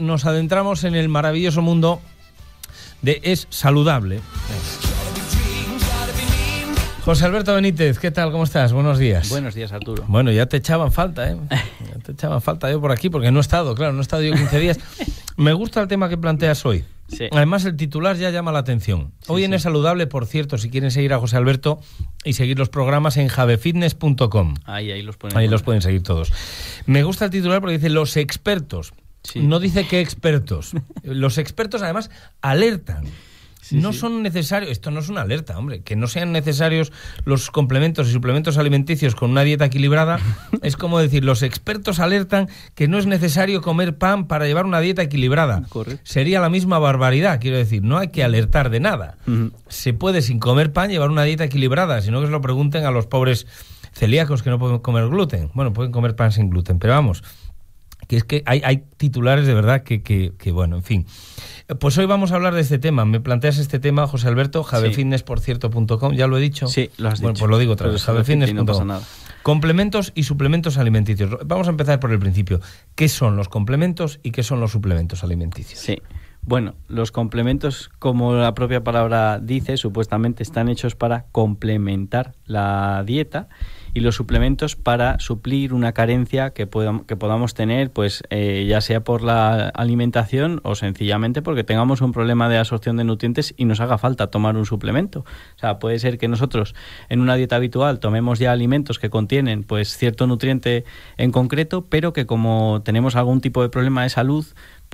nos adentramos en el maravilloso mundo de Es Saludable. José Alberto Benítez, ¿qué tal? ¿Cómo estás? Buenos días. Buenos días, Arturo. Bueno, ya te echaban falta, ¿eh? Ya te echaban falta yo por aquí porque no he estado, claro, no he estado yo 15 días. Me gusta el tema que planteas hoy. Sí. Además, el titular ya llama la atención. Hoy en Es Saludable, por cierto, si quieren seguir a José Alberto y seguir los programas en javefitness.com. Ahí, ahí los, ahí los pueden seguir todos. Me gusta el titular porque dice, los expertos no dice que expertos. Los expertos además alertan. no son necesarios, esto no es una alerta, hombre, que no sean necesarios los complementos y suplementos alimenticios con una dieta equilibrada, es como decir, los expertos alertan que no es necesario comer pan para llevar una dieta equilibrada. Correcto. Sería la misma barbaridad, quiero decir, no hay que alertar de nada. Se puede sin comer pan llevar una dieta equilibrada, sino que se lo pregunten a los pobres celíacos que no pueden comer gluten. Bueno, pueden comer pan sin gluten, pero vamos, que es que hay, titulares de verdad que, bueno, en fin. Pues hoy vamos a hablar de este tema. Me planteas este tema, José Alberto, javefitnessporcierto.com, ¿ya lo he dicho? Sí, lo has bueno, Pues lo digo otra vez, javefitness.com. Complementos y suplementos alimenticios. Vamos a empezar por el principio. ¿Qué son los complementos y qué son los suplementos alimenticios? Sí. Bueno, los complementos, como la propia palabra dice, supuestamente están hechos para complementar la dieta y los suplementos para suplir una carencia que, que podamos tener, pues eh, ya sea por la alimentación o sencillamente porque tengamos un problema de absorción de nutrientes y nos haga falta tomar un suplemento. O sea, puede ser que nosotros en una dieta habitual tomemos ya alimentos que contienen pues cierto nutriente en concreto, pero que como tenemos algún tipo de problema de salud,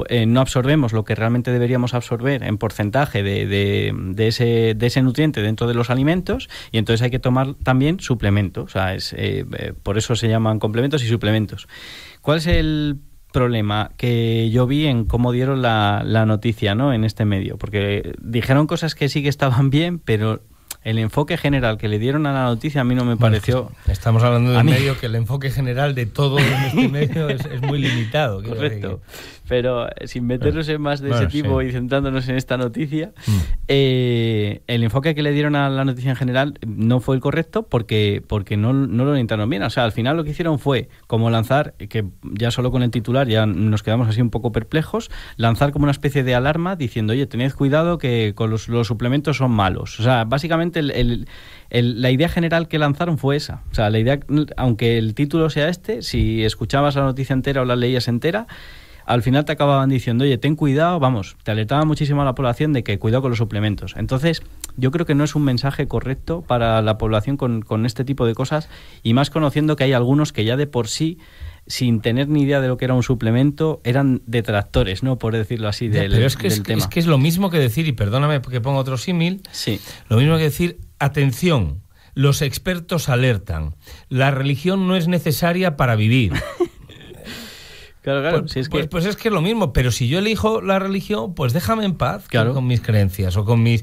eh, no absorbemos lo que realmente deberíamos absorber en porcentaje de, de, ese, de ese nutriente dentro de los alimentos y entonces hay que tomar también suplementos. O eh, por eso se llaman complementos y suplementos. ¿Cuál es el problema que yo vi en cómo dieron la, noticia ¿no? en este medio? Porque dijeron cosas que sí que estaban bien, pero el enfoque general que le dieron a la noticia a mí no me pareció. Estamos hablando de un medio que el enfoque general de todo en este medio es, muy limitado. Correcto. Pero eh, sin meternos eh, en más de ese tipo y centrándonos en esta noticia, mm. eh, el enfoque que le dieron a la noticia en general mm, no fue el correcto porque, porque no, lo intentaron bien. O sea, al final lo que hicieron fue como lanzar, que ya solo con el titular ya nos quedamos así un poco perplejos, lanzar como una especie de alarma diciendo, oye, tened cuidado que con los, suplementos son malos. O sea, básicamente la idea general que lanzaron fue esa. O sea, la idea, aunque el título sea este, si escuchabas la noticia entera o la leías entera, al final te acababan diciendo, oye, ten cuidado, vamos, te alertaba muchísimo a la población de que cuidado con los suplementos. Entonces, yo creo que no es un mensaje correcto para la población con, este tipo de cosas y más conociendo que hay algunos que ya de por sí sin tener ni idea de lo que era un suplemento, eran detractores, ¿no? Por decirlo así, del, Pero es que es, que es lo mismo que decir, y perdóname porque pongo otro símil, sí. lo mismo que decir, atención, los expertos alertan, la religión no es necesaria para vivir. Claro, claro. Pues, si es pues, que... Pues, es que es lo mismo, pero si yo elijo la religión, pues déjame en paz con mis creencias o con mis...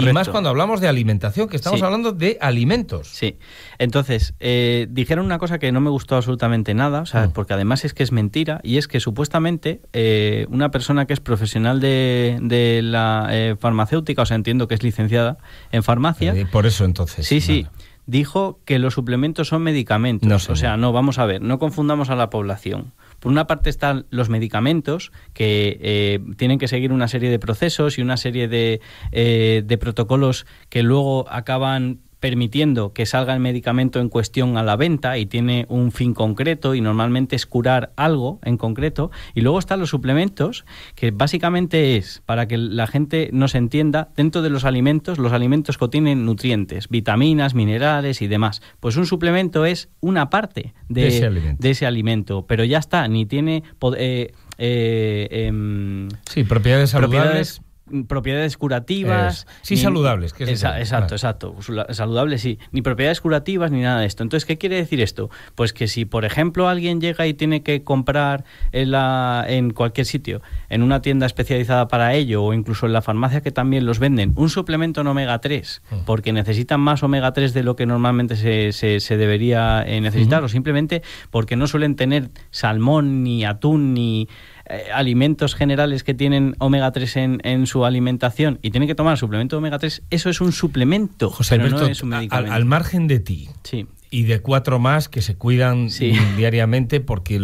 Y más cuando hablamos de alimentación, que estamos hablando de alimentos. Sí. Entonces, eh, dijeron una cosa que no me gustó absolutamente nada, o sea, mm. porque además es que es mentira, y es que supuestamente eh, una persona que es profesional de, la eh, farmacéutica, o sea, entiendo que es licenciada en farmacia. por eso entonces. Sí, sí. Dijo que los suplementos son medicamentos. No, o sea, no, vamos a ver, no confundamos a la población. Por una parte están los medicamentos, que eh, tienen que seguir una serie de procesos y una serie de, eh, de protocolos que luego acaban permitiendo que salga el medicamento en cuestión a la venta y tiene un fin concreto y normalmente es curar algo en concreto. Y luego están los suplementos, que básicamente es, para que la gente nos entienda, dentro de los alimentos, los alimentos contienen nutrientes, vitaminas, minerales y demás. Pues un suplemento es una parte de, ese, alimento. pero ya está, ni tiene... Eh, eh em, sí, propiedades saludables, propiedades Mm, propiedades curativas. sí, saludables. Que es exacto, exacto. Saludables, sí. Ni propiedades curativas ni nada de esto. Entonces, ¿qué quiere decir esto? Pues que si, por ejemplo, alguien llega y tiene que comprar en, la, en cualquier sitio, en una tienda especializada para ello o incluso en la farmacia que también los venden, un suplemento en omega 3, mm. porque necesitan más omega 3 de lo que normalmente se, se, debería eh, necesitar, o simplemente porque no suelen tener salmón, ni atún, ni eh, alimentos generales que tienen omega 3 en, en, su alimentación y tienen que tomar suplemento de omega 3, eso es un suplemento. José Al, margen de ti. Sí. Y de cuatro más que se cuidan diariamente porque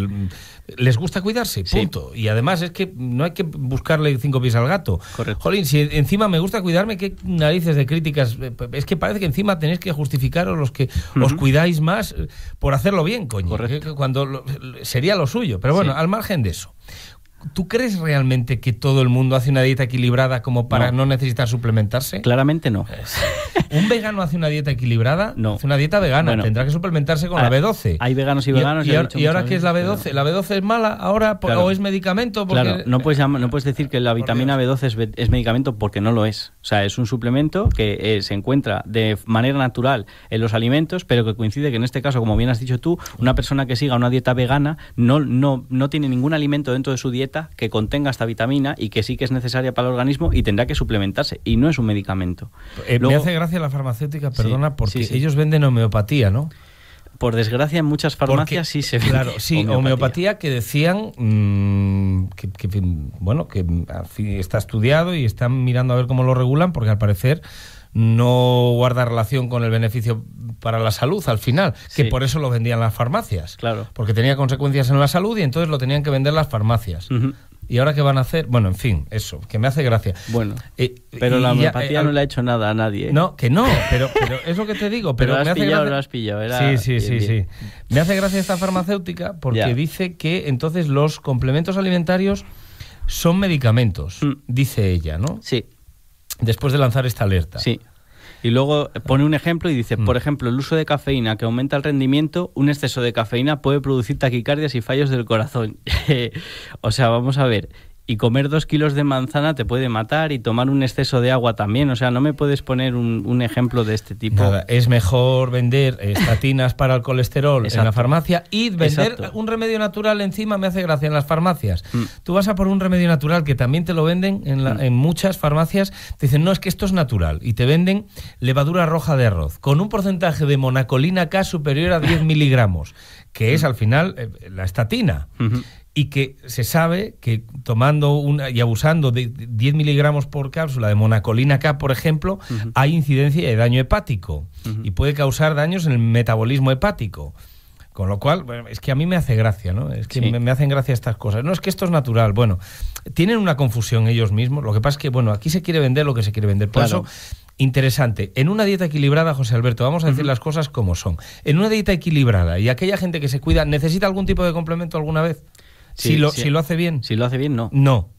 les gusta cuidarse, punto. Y además es que no hay que buscarle cinco pies al gato. Correcto. Jolín, si encima me gusta cuidarme, qué narices de críticas. Eh, pues, es que parece que encima tenéis que justificaros los que os cuidáis más eh, por hacerlo bien, coño. Correcto. Cuando sería lo suyo. Pero bueno, al margen de eso. ¿Tú crees realmente que todo el mundo hace una dieta equilibrada como para no, necesitar suplementarse? Claramente no. ¿Un vegano hace una dieta equilibrada? No. Hace una dieta vegana. Tendrá que suplementarse con la B12. Hay veganos y veganos. ¿Y, ahora qué es la B12? ¿La B12 es mala ahora o es medicamento? Porque... no puedes, no puedes decir que la vitamina B12 es, medicamento porque no lo es. O sea, es un suplemento que eh, se encuentra de manera natural en los alimentos, pero que coincide que en este caso, como bien has dicho tú, una persona que siga una dieta vegana no, no, no tiene ningún alimento dentro de su dieta que contenga esta vitamina y que sí que es necesaria para el organismo y tendrá que suplementarse y no es un medicamento. Eh, hace gracia la farmacéutica, perdona, porque ellos venden homeopatía, ¿no? Por desgracia, en muchas farmacias sí se vende. Claro, sí, homeopatía, que decían mm, que, que, bueno, que está estudiado y están mirando a ver cómo lo regulan, porque al parecer no guarda relación con el beneficio para la salud al final, que por eso lo vendían las farmacias. Claro. Porque tenía consecuencias en la salud y entonces lo tenían que vender las farmacias. ¿Y ahora qué van a hacer? Bueno, en fin, eso, que me hace gracia. Bueno, eh, pero la eh, homeopatía no le ha hecho nada a nadie. ¿eh? No, que no, pero, es lo que te digo. Pero, me hace gracia... lo has pillado, Sí, sí, sí, sí. Me hace gracia esta farmacéutica porque dice que entonces los complementos alimentarios son medicamentos, mm. dice ella, ¿no? Sí después de lanzar esta alerta. Sí. Y luego pone un ejemplo y dice, mm. por ejemplo, el uso de cafeína que aumenta el rendimiento, un exceso de cafeína puede producir taquicardias y fallos del corazón. o sea, vamos a ver, y comer dos kilos de manzana te puede matar y tomar un exceso de agua también. O sea, no me puedes poner un, ejemplo de este tipo. es mejor vender estatinas para el colesterol en la farmacia y vender un remedio natural encima me hace gracia en las farmacias. Mm. Tú vas a por un remedio natural que también te lo venden mm. en, muchas farmacias. Te dicen, no, es que esto es natural. Y te venden levadura roja de arroz con un porcentaje de monacolina K superior a 10 miligramos, que es al final eh, la estatina y que se sabe que tomando una, y abusando de 10 miligramos por cápsula de monacolina K, por ejemplo, hay incidencia de daño hepático y puede causar daños en el metabolismo hepático. Con lo cual, es que a mí me hace gracia, ¿no? Es que me, hacen gracia estas cosas. No, es que esto es natural. Bueno, tienen una confusión ellos mismos. Lo que pasa es que, bueno, aquí se quiere vender lo que se quiere vender. Por eso, interesante. En una dieta equilibrada, José Alberto, vamos a decir las cosas como son. En una dieta equilibrada y aquella gente que se cuida, ¿necesita algún tipo de complemento alguna vez? si, lo, si lo hace bien. Si lo hace bien, no. No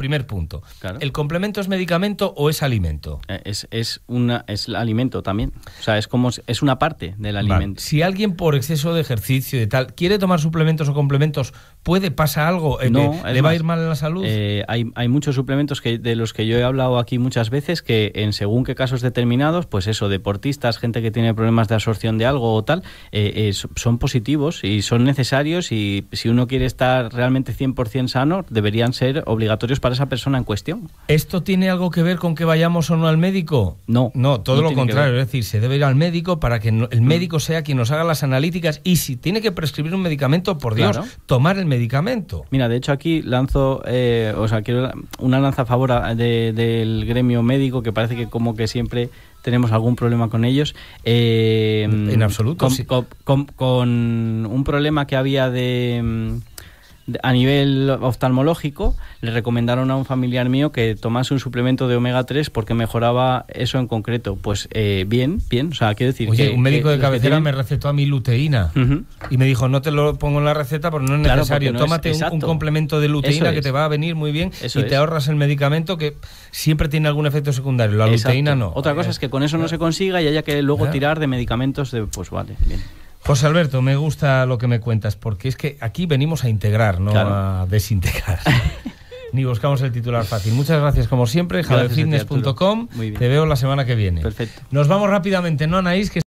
primer punto. ¿El complemento es medicamento o es alimento? Eh, es, una, es alimento también. O sea, es como es una parte del alimento. Si alguien por exceso de ejercicio y tal quiere tomar suplementos o complementos, ¿puede pasar algo? Eh, no, ¿Le, va a ir mal en la salud? Eh, hay, hay, muchos suplementos que, de los que yo he hablado aquí muchas veces que en según qué casos determinados, pues eso, deportistas, gente que tiene problemas de absorción de algo o tal, son positivos y son necesarios y si uno quiere estar realmente 100% sano, deberían ser obligatorios para esa persona en cuestión. ¿Esto tiene algo que ver con que vayamos o no al médico? No. No, todo lo contrario. Es decir, se debe ir al médico para que el mm. médico sea quien nos haga las analíticas y si tiene que prescribir un medicamento, por Dios, tomar el medicamento. Mira, de hecho aquí lanzo, eh, o sea, quiero una lanza a favor del gremio médico que parece que como que siempre tenemos algún problema con ellos. Eh, en absoluto. con, un problema que había de mm, a nivel oftalmológico, le recomendaron a un familiar mío que tomase un suplemento de omega 3 porque mejoraba eso en concreto. Pues eh, bien, bien. O sea, quiero decir Oye, un médico de cabecera me recetó a mi luteína y me dijo, no te lo pongo en la receta porque no es necesario. Tómate un, complemento de luteína que te va a venir muy bien y te ahorras el medicamento que siempre tiene algún efecto secundario. La luteína no. Otra cosa es que con eso no se consiga y haya que luego tirar de medicamentos de, pues vale, bien. José Alberto, me gusta lo que me cuentas, porque es que aquí venimos a integrar, no a desintegrar. Ni buscamos el titular fácil. Muchas gracias, como siempre, javefitness.com. Te veo la semana que viene. Perfecto. Nos vamos rápidamente, ¿no, Anaís? Que